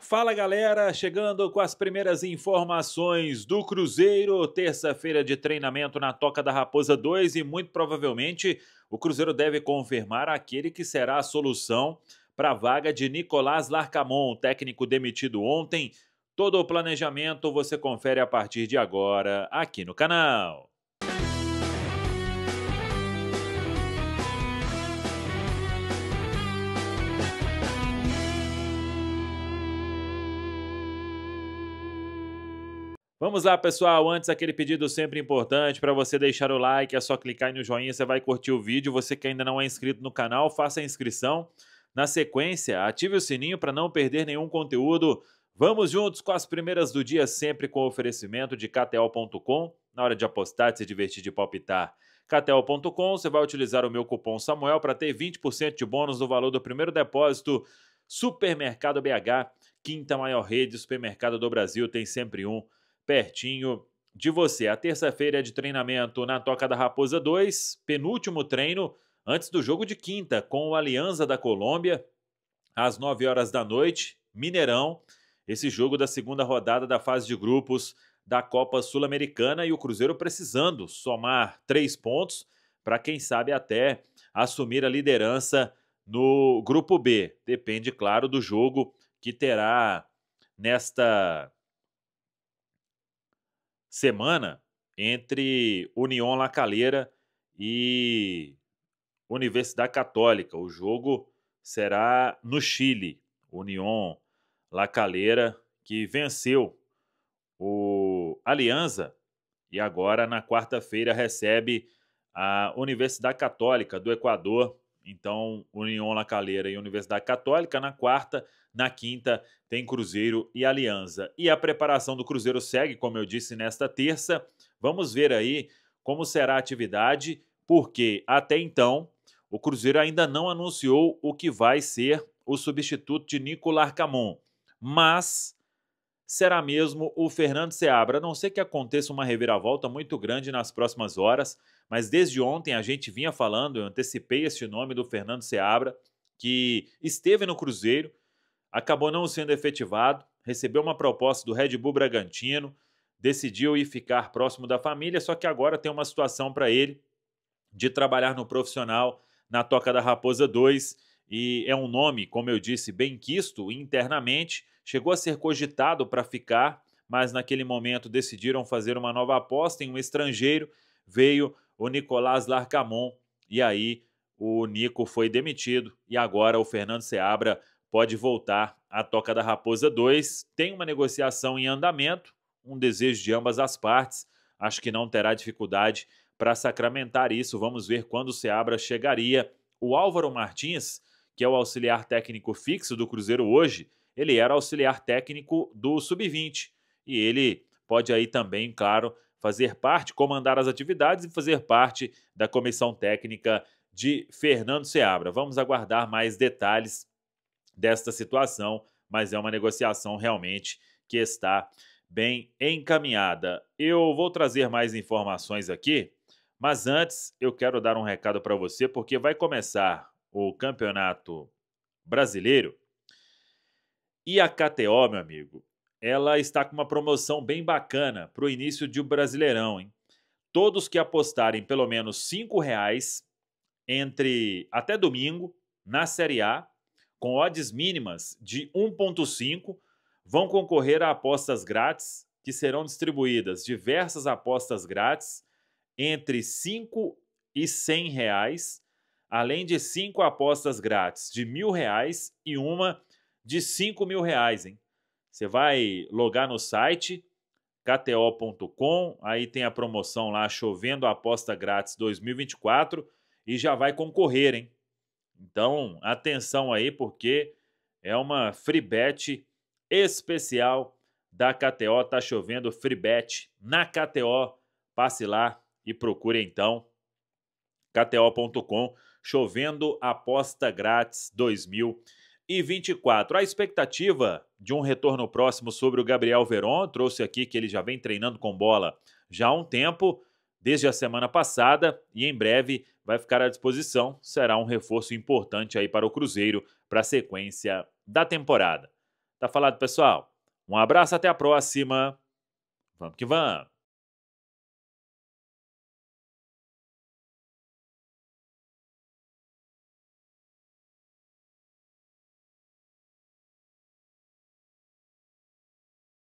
Fala galera, chegando com as primeiras informações do Cruzeiro, terça-feira de treinamento na Toca da Raposa 2 e muito provavelmente o Cruzeiro deve confirmar aquele que será a solução para a vaga de Nicolás Larcamon, técnico demitido ontem. Todo o planejamento você confere a partir de agora aqui no canal. Vamos lá, pessoal. Antes, aquele pedido sempre importante para você deixar o like. É só clicar no joinha, você vai curtir o vídeo. Você que ainda não é inscrito no canal, faça a inscrição. Na sequência, ative o sininho para não perder nenhum conteúdo. Vamos juntos com as primeiras do dia, sempre com oferecimento de KTO.com. Na hora de apostar, de se divertir, de palpitar. KTO.com, você vai utilizar o meu cupom Samuel para ter 20% de bônus do valor do primeiro depósito. Supermercado BH, quinta maior rede de supermercado do Brasil, tem sempre um pertinho de você. A terça-feira é de treinamento na Toca da Raposa 2, penúltimo treino antes do jogo de quinta com o Alianza da Colômbia, às 9 horas da noite, Mineirão. Esse jogo da segunda rodada da fase de grupos da Copa Sul-Americana e o Cruzeiro precisando somar três pontos para, quem sabe, até assumir a liderança no grupo B. Depende, claro, do jogo que terá nesta semana entre União La Calera e Universidade Católica. O jogo será no Chile. União La Calera que venceu o Alianza e agora na quarta-feira recebe a Universidade Católica do Equador então, União La Calera e Universidade Católica. Na quarta, na quinta, tem Cruzeiro e Aliança. E a preparação do Cruzeiro segue, como eu disse, nesta terça. Vamos ver aí como será a atividade, porque até então o Cruzeiro ainda não anunciou o que vai ser o substituto de Nicolar Camon. Mas será mesmo o Fernando Seabra, a não ser que aconteça uma reviravolta muito grande nas próximas horas, mas desde ontem a gente vinha falando, eu antecipei este nome do Fernando Seabra, que esteve no Cruzeiro, acabou não sendo efetivado, recebeu uma proposta do Red Bull Bragantino, decidiu ir ficar próximo da família, só que agora tem uma situação para ele de trabalhar no profissional na Toca da Raposa 2 e é um nome, como eu disse, bem quisto internamente. Chegou a ser cogitado para ficar, mas naquele momento decidiram fazer uma nova aposta em um estrangeiro. Veio o Nicolás Larcamon e aí o Nico foi demitido e agora o Fernando Seabra pode voltar à Toca da Raposa 2. Tem uma negociação em andamento, um desejo de ambas as partes. Acho que não terá dificuldade para sacramentar isso. Vamos ver quando o Seabra chegaria. O Álvaro Martins que é o auxiliar técnico fixo do Cruzeiro hoje, ele era auxiliar técnico do Sub-20. E ele pode aí também, claro, fazer parte, comandar as atividades e fazer parte da comissão técnica de Fernando Seabra. Vamos aguardar mais detalhes desta situação, mas é uma negociação realmente que está bem encaminhada. Eu vou trazer mais informações aqui, mas antes eu quero dar um recado para você, porque vai começar o Campeonato Brasileiro. E a KTO, meu amigo, ela está com uma promoção bem bacana para o início de um Brasileirão. Hein? Todos que apostarem pelo menos R$ reais entre até domingo na Série A, com odds mínimas de 1.5, vão concorrer a apostas grátis, que serão distribuídas diversas apostas grátis entre 5 e R$ reais além de cinco apostas grátis de mil reais e uma de cinco mil reais, hein? Você vai logar no site kto.com, aí tem a promoção lá chovendo aposta grátis 2024 e já vai concorrer, hein? Então, atenção aí porque é uma free bet especial da KTO, tá chovendo free bet na KTO. Passe lá e procure então kto.com Chovendo Aposta Grátis 2024. A expectativa de um retorno próximo sobre o Gabriel Veron, trouxe aqui que ele já vem treinando com bola já há um tempo, desde a semana passada, e em breve vai ficar à disposição. Será um reforço importante aí para o Cruzeiro para a sequência da temporada. Tá falado, pessoal? Um abraço, até a próxima. Vamos que vamos!